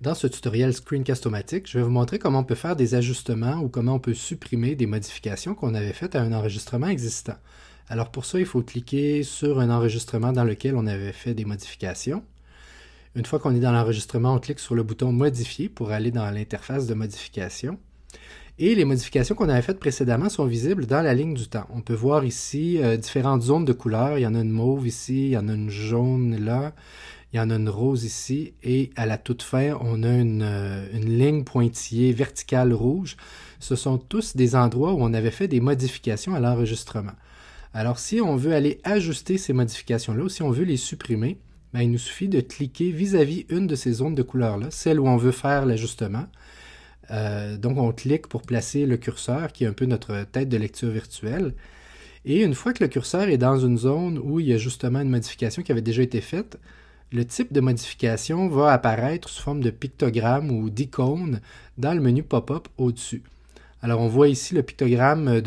Dans ce tutoriel screencast o je vais vous montrer comment on peut faire des ajustements ou comment on peut supprimer des modifications qu'on avait faites à un enregistrement existant. Alors pour ça, il faut cliquer sur un enregistrement dans lequel on avait fait des modifications. Une fois qu'on est dans l'enregistrement, on clique sur le bouton Modifier pour aller dans l'interface de modification. Et les modifications qu'on avait faites précédemment sont visibles dans la ligne du temps. On peut voir ici euh, différentes zones de couleurs. Il y en a une mauve ici, il y en a une jaune là, il y en a une rose ici et à la toute fin, on a euh, une, ligne pointillée verticale rouge. Ce sont tous des endroits où on avait fait des modifications à l'enregistrement. Alors si on veut aller ajuster ces modifications-là ou si on veut les supprimer, ben, il nous suffit de cliquer vis-à-vis une de ces zones de couleur-là, celle où on veut faire l'ajustement. Euh, donc on clique pour placer le curseur qui est un peu notre tête de lecture virtuelle. Et une fois que le curseur est dans une zone où il y a justement une modification qui avait déjà été faite, le type de modification va apparaître sous forme de pictogramme ou d'icône dans le menu pop-up au-dessus. Alors on voit ici le pictogramme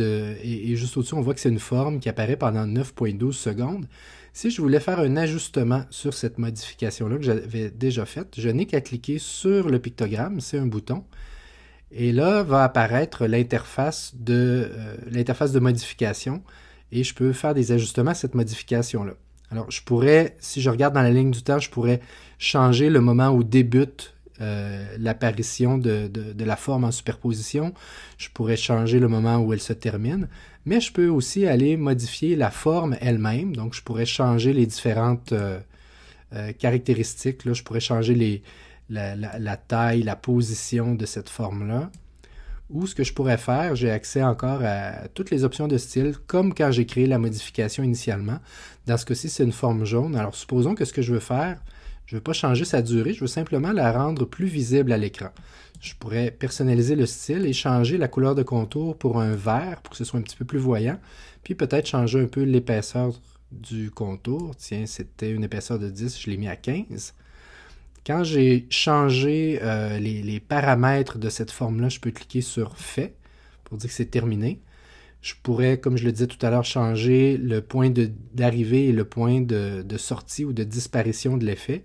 et, juste au-dessus, on voit que c'est une forme qui apparaît pendant 9.12 secondes. Si je voulais faire un ajustement sur cette modification-là que j'avais déjà faite, je n'ai qu'à cliquer sur le pictogramme, c'est un bouton, et là va apparaître l'interface de, euh, l'interface de modification et je peux faire des ajustements à cette modification-là. Alors, je pourrais, si je regarde dans la ligne du temps, je pourrais changer le moment où débute euh, l'apparition de, la forme en superposition. Je pourrais changer le moment où elle se termine, mais je peux aussi aller modifier la forme elle-même. Donc, je pourrais changer les différentes euh, euh, caractéristiques. Je pourrais changer la taille, la position de cette forme-là ou ce que je pourrais faire, j'ai accès encore à toutes les options de style, comme quand j'ai créé la modification initialement. Dans ce cas-ci, c'est une forme jaune. Alors supposons que ce que je veux faire, je ne veux pas changer sa durée, je veux simplement la rendre plus visible à l'écran. Je pourrais personnaliser le style et changer la couleur de contour pour un vert, pour que ce soit un petit peu plus voyant, puis peut-être changer un peu l'épaisseur du contour. Tiens, c'était une épaisseur de 10, je l'ai mis à 15. Quand j'ai changé euh, les, paramètres de cette forme-là, je peux cliquer sur Fait pour dire que c'est terminé. Je pourrais, comme je le disais tout à l'heure, changer le point d'arrivée et le point de, sortie ou de disparition de l'effet.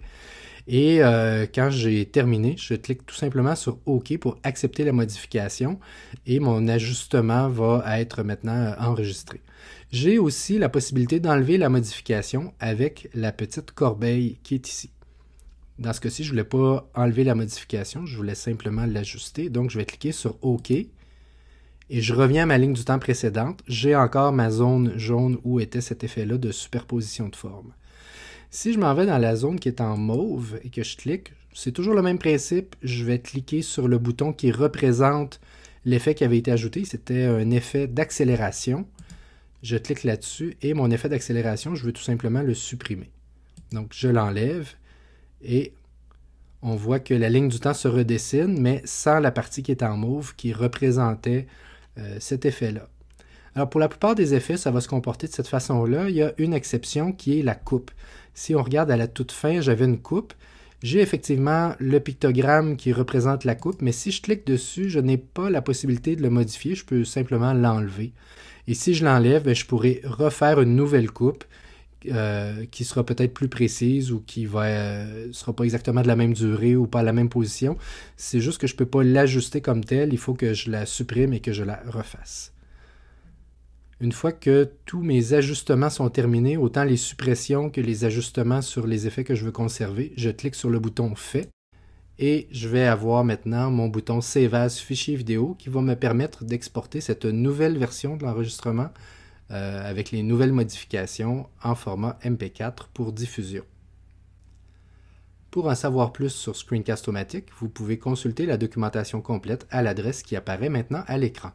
Et euh, quand j'ai terminé, je clique tout simplement sur OK pour accepter la modification et mon ajustement va être maintenant euh, enregistré. J'ai aussi la possibilité d'enlever la modification avec la petite corbeille qui est ici. Dans ce cas-ci, je ne voulais pas enlever la modification, je voulais simplement l'ajuster. Donc, je vais cliquer sur OK. Et je reviens à ma ligne du temps précédente. J'ai encore ma zone jaune où était cet effet-là de superposition de forme. Si je m'en vais dans la zone qui est en mauve et que je clique, c'est toujours le même principe. Je vais cliquer sur le bouton qui représente l'effet qui avait été ajouté. C'était un effet d'accélération. Je clique là-dessus et mon effet d'accélération, je veux tout simplement le supprimer. Donc, je l'enlève et on voit que la ligne du temps se redessine, mais sans la partie qui est en mauve qui représentait euh, cet effet-là. Alors pour la plupart des effets, ça va se comporter de cette façon-là. Il y a une exception qui est la coupe. Si on regarde à la toute fin, j'avais une coupe. J'ai effectivement le pictogramme qui représente la coupe, mais si je clique dessus, je n'ai pas la possibilité de le modifier. Je peux simplement l'enlever. Et si je l'enlève, ben, je pourrais refaire une nouvelle coupe euh, qui sera peut-être plus précise ou qui va euh, sera pas exactement de la même durée ou pas à la même position. C'est juste que je ne peux pas l'ajuster comme tel. Il faut que je la supprime et que je la refasse. Une fois que tous mes ajustements sont terminés, autant les suppressions que les ajustements sur les effets que je veux conserver, je clique sur le bouton Fait et je vais avoir maintenant mon bouton Save as fichier vidéo qui va me permettre d'exporter cette nouvelle version de l'enregistrement euh, avec les nouvelles modifications en format MP4 pour diffusion. Pour en savoir plus sur Screencast-O-Matic, vous pouvez consulter la documentation complète à l'adresse qui apparaît maintenant à l'écran.